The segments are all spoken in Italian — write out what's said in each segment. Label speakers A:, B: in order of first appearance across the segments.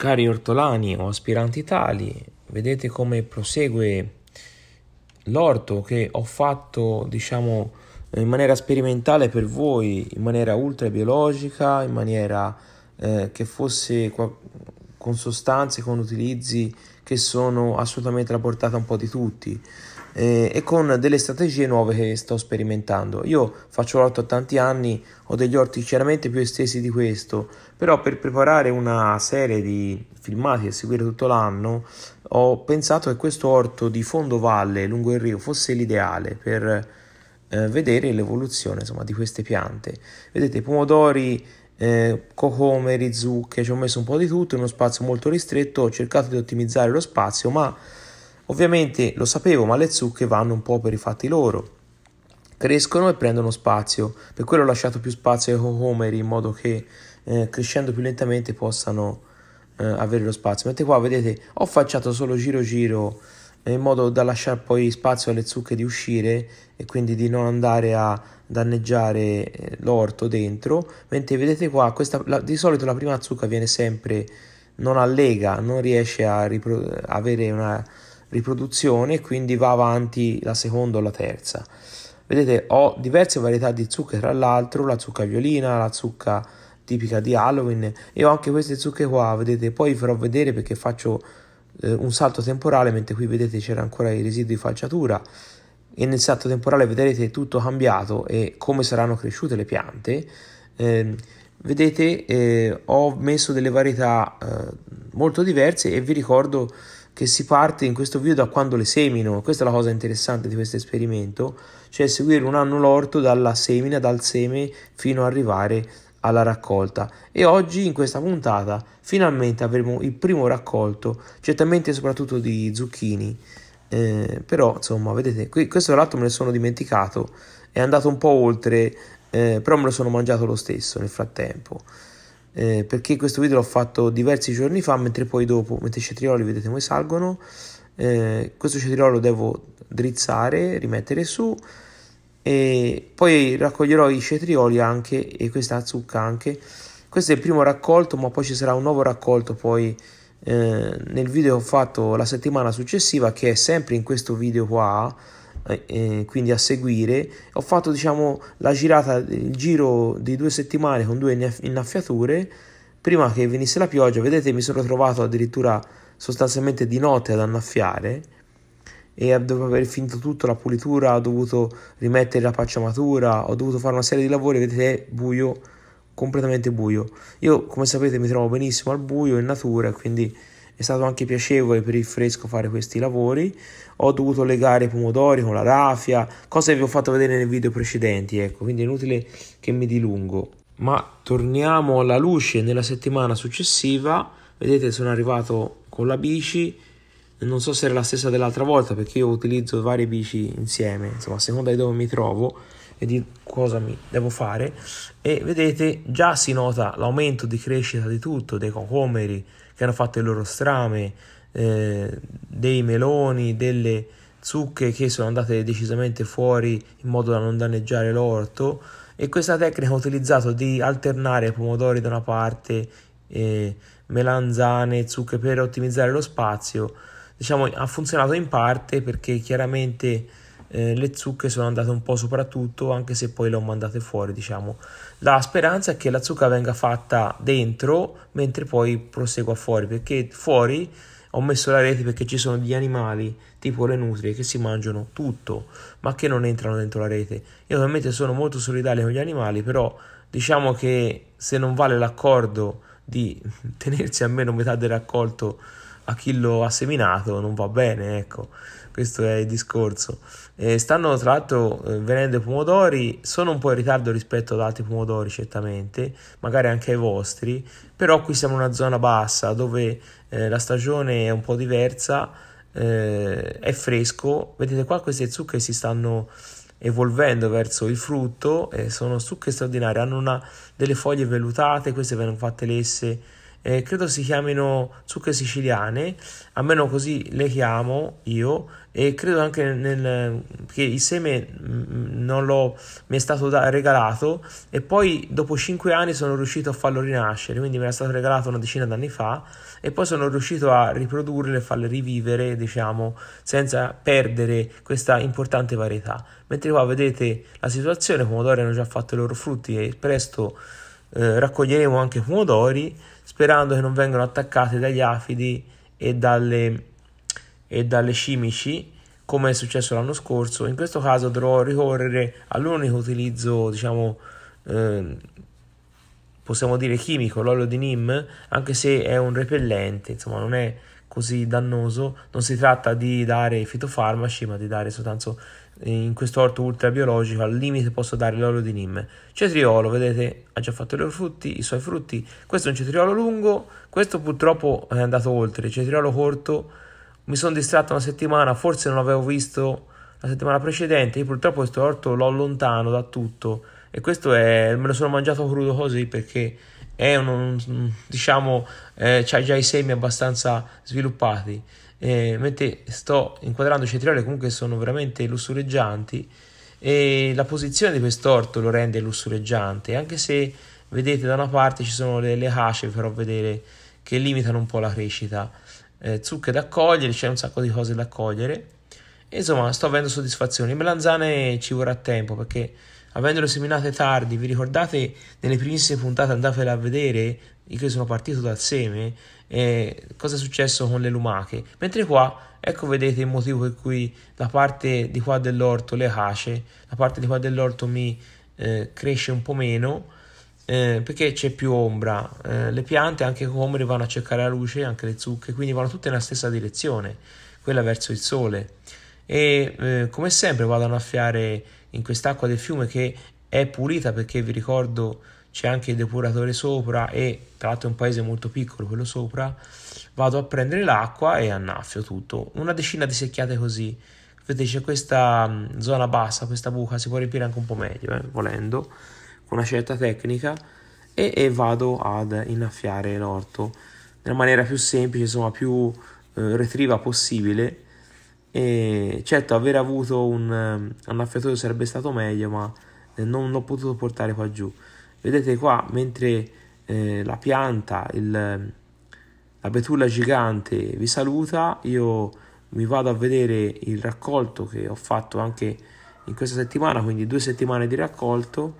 A: Cari ortolani o aspiranti tali, vedete come prosegue l'orto che ho fatto, diciamo, in maniera sperimentale per voi, in maniera ultra biologica, in maniera eh, che fosse con sostanze, con utilizzi che sono assolutamente alla portata un po' di tutti eh, e con delle strategie nuove che sto sperimentando. Io faccio l'orto a tanti anni, ho degli orti chiaramente più estesi di questo, però per preparare una serie di filmati a seguire tutto l'anno ho pensato che questo orto di fondo valle lungo il rio fosse l'ideale per eh, vedere l'evoluzione insomma, di queste piante. Vedete, pomodori eh, cocomeri, zucche, ci ho messo un po' di tutto in uno spazio molto ristretto, ho cercato di ottimizzare lo spazio, ma Ovviamente lo sapevo, ma le zucche vanno un po' per i fatti loro. Crescono e prendono spazio, per quello ho lasciato più spazio ai homeri in modo che eh, crescendo più lentamente possano eh, avere lo spazio. Mentre qua vedete ho facciato solo giro giro eh, in modo da lasciare poi spazio alle zucche di uscire e quindi di non andare a danneggiare eh, l'orto dentro mentre vedete qua questa, la, di solito la prima zucca viene sempre non allega non riesce a ripro- avere una riproduzione, quindi va avanti la seconda o la terza. Vedete, ho diverse varietà di zucche, tra l'altro la zucca violina, la zucca tipica di Halloween e ho anche queste zucche qua, vedete, poi vi farò vedere perché faccio eh, un salto temporale, mentre qui vedete c'era ancora i residui di falciatura e nel salto temporale vedrete tutto cambiato e come saranno cresciute le piante. Eh, vedete, eh, ho messo delle varietà eh, molto diverse e vi ricordo che si parte in questo video da quando le semino, questa è la cosa interessante di questo esperimento, cioè seguire un anno l'orto dalla semina, dal seme fino ad arrivare alla raccolta e oggi in questa puntata finalmente avremo il primo raccolto, certamente soprattutto di zucchini, eh, però insomma vedete, qui, questo tra l'altro me ne sono dimenticato, è andato un po' oltre, eh, però me lo sono mangiato lo stesso nel frattempo eh, perché questo video l'ho fatto diversi giorni fa mentre poi dopo mentre i cetrioli vedete come salgono eh, questo cetriolo lo devo drizzare rimettere su e poi raccoglierò i cetrioli anche e questa zucca anche questo è il primo raccolto ma poi ci sarà un nuovo raccolto poi eh, nel video che ho fatto la settimana successiva che è sempre in questo video qua eh, eh, quindi a seguire ho fatto diciamo la girata il giro di due settimane con due innaffiature prima che venisse la pioggia vedete mi sono trovato addirittura sostanzialmente di notte ad annaffiare e dopo aver finito tutto la pulitura ho dovuto rimettere la pacciamatura ho dovuto fare una serie di lavori vedete è buio completamente buio io come sapete mi trovo benissimo al buio in natura quindi è stato anche piacevole per il fresco fare questi lavori. Ho dovuto legare i pomodori con la raffia, cose che vi ho fatto vedere nei video precedenti, ecco, quindi è inutile che mi dilungo. Ma torniamo alla luce nella settimana successiva. Vedete, sono arrivato con la bici. Non so se era la stessa dell'altra volta perché io utilizzo varie bici insieme, insomma, a seconda di dove mi trovo e di cosa mi devo fare e vedete già si nota l'aumento di crescita di tutto dei cocomeri che hanno fatto il loro strame, eh, dei meloni, delle zucche che sono andate decisamente fuori in modo da non danneggiare l'orto e questa tecnica ha utilizzato di alternare pomodori da una parte, eh, melanzane, zucche per ottimizzare lo spazio, diciamo ha funzionato in parte perché chiaramente eh, le zucche sono andate un po' soprattutto anche se poi le ho mandate fuori diciamo la speranza è che la zucca venga fatta dentro mentre poi prosegua fuori perché fuori ho messo la rete perché ci sono degli animali tipo le nutrie che si mangiano tutto ma che non entrano dentro la rete io ovviamente sono molto solidale con gli animali però diciamo che se non vale l'accordo di tenersi almeno metà del raccolto a chi lo ha seminato non va bene, ecco, questo è il discorso. Eh, stanno tra l'altro eh, venendo i pomodori, sono un po' in ritardo rispetto ad altri pomodori certamente, magari anche ai vostri, però qui siamo in una zona bassa dove eh, la stagione è un po' diversa, eh, è fresco, vedete qua queste zucche si stanno evolvendo verso il frutto, sono zucche straordinarie, hanno una, delle foglie vellutate, queste vengono fatte lesse eh, credo si chiamino zucche siciliane, almeno così le chiamo io e credo anche nel, che il seme mm, mm, non l'ho, mi è stato da, regalato e poi dopo 5 anni sono riuscito a farlo rinascere, quindi mi era stato regalato una decina d'anni fa e poi sono riuscito a riprodurle e farle rivivere, diciamo, senza perdere questa importante varietà. Mentre qua vedete la situazione, i pomodori hanno già fatto i loro frutti e presto eh, raccoglieremo anche pomodori sperando che non vengano attaccate dagli afidi e dalle, e dalle scimici come è successo l'anno scorso. In questo caso dovrò ricorrere all'unico utilizzo, diciamo, eh, possiamo dire chimico, l'olio di Nim, anche se è un repellente, insomma non è così dannoso, non si tratta di dare fitofarmaci, ma di dare soltanto in questo orto ultrabiologico al limite posso dare l'olio di Nim. Cetriolo, vedete, ha già fatto i loro frutti, i suoi frutti. Questo è un cetriolo lungo, questo purtroppo è andato oltre, cetriolo corto. Mi sono distratto una settimana, forse non l'avevo visto la settimana precedente, io purtroppo questo orto l'ho lontano da tutto e questo è, me lo sono mangiato crudo così perché è un, diciamo, eh, ha già i semi abbastanza sviluppati. Eh, mentre sto inquadrando cetrioli, comunque sono veramente lussureggianti e la posizione di quest'orto lo rende lussureggiante anche se vedete da una parte ci sono le, le hasce vi farò vedere che limitano un po' la crescita eh, zucche da cogliere c'è un sacco di cose da cogliere e, insomma sto avendo soddisfazione le melanzane ci vorrà tempo perché avendolo seminato tardi, vi ricordate nelle primissime puntate andatevela a vedere, io sono partito dal seme, eh, cosa è successo con le lumache. Mentre qua, ecco vedete il motivo per cui la parte di qua dell'orto, le acace, la parte di qua dell'orto mi eh, cresce un po' meno, eh, perché c'è più ombra. Eh, le piante, anche come vanno a cercare la luce, anche le zucche, quindi vanno tutte nella stessa direzione, quella verso il sole. E eh, come sempre vado a annaffiare in quest'acqua del fiume che è pulita perché vi ricordo c'è anche il depuratore sopra e tra l'altro è un paese molto piccolo quello sopra, vado a prendere l'acqua e annaffio tutto, una decina di secchiate così, vedete c'è questa mm, zona bassa, questa buca, si può riempire anche un po' meglio eh, volendo, con una certa tecnica e, e, vado ad innaffiare l'orto nella maniera più semplice, insomma più eh, retriva possibile e certo aver avuto un, un affiatore sarebbe stato meglio ma eh, non l'ho potuto portare qua giù vedete qua mentre eh, la pianta il, la betulla gigante vi saluta io mi vado a vedere il raccolto che ho fatto anche in questa settimana quindi due settimane di raccolto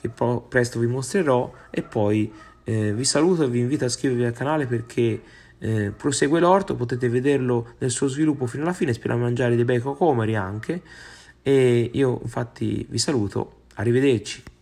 A: che presto vi mostrerò e poi eh, vi saluto e vi invito a iscrivervi al canale perché eh, prosegue l'orto, potete vederlo nel suo sviluppo fino alla fine, spero a mangiare dei bei cocomeri anche e io infatti vi saluto, arrivederci.